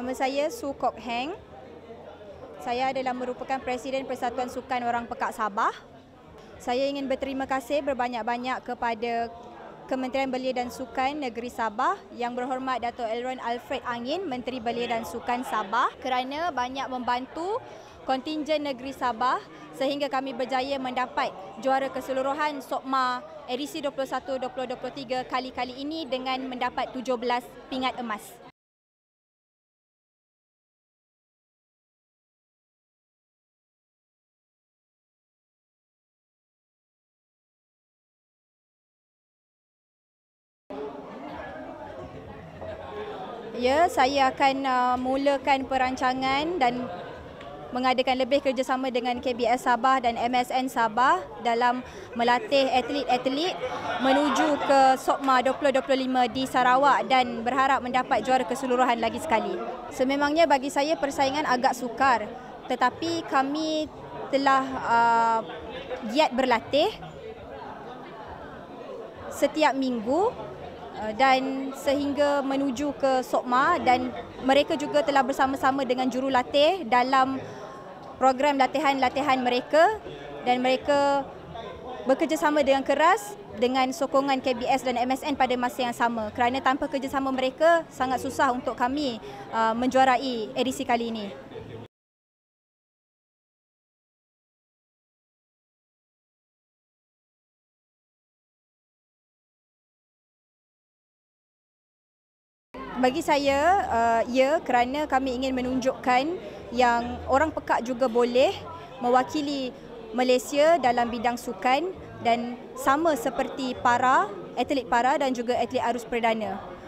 Nama saya Su Kok Heng. Saya adalah merupakan Presiden Persatuan Sukan Orang Pekak Sabah. Saya ingin berterima kasih berbanyak-banyak kepada Kementerian Belia dan Sukan Negeri Sabah yang berhormat Dato' Elron Alfred Angin, Menteri Belia dan Sukan Sabah kerana banyak membantu kontingen Negeri Sabah sehingga kami berjaya mendapat juara keseluruhan SOKMA edisi 21-2023 kali-kali ini dengan mendapat 17 pingat emas. ya saya akan uh, mulakan perancangan dan mengadakan lebih kerjasama dengan KBS Sabah dan MSN Sabah dalam melatih atlet-atlet menuju ke SOKMA 2025 di Sarawak dan berharap mendapat juara keseluruhan lagi sekali. Sememangnya bagi saya persaingan agak sukar tetapi kami telah uh, giat berlatih setiap minggu Eh, dan sehingga menuju ke Sokma dan mereka juga telah bersama-sama dengan jurulatih dalam program latihan-latihan mereka dan mereka bekerjasama dengan keras dengan sokongan KBS dan MSN pada masa yang sama kerana tanpa kerjasama mereka sangat susah untuk kami eh, menjuarai edisi kali ini. bagi saya uh, ya kerana kami ingin menunjukkan yang orang pekak juga boleh mewakili Malaysia dalam bidang sukan dan sama seperti para atlet para dan juga atlet arus perdana.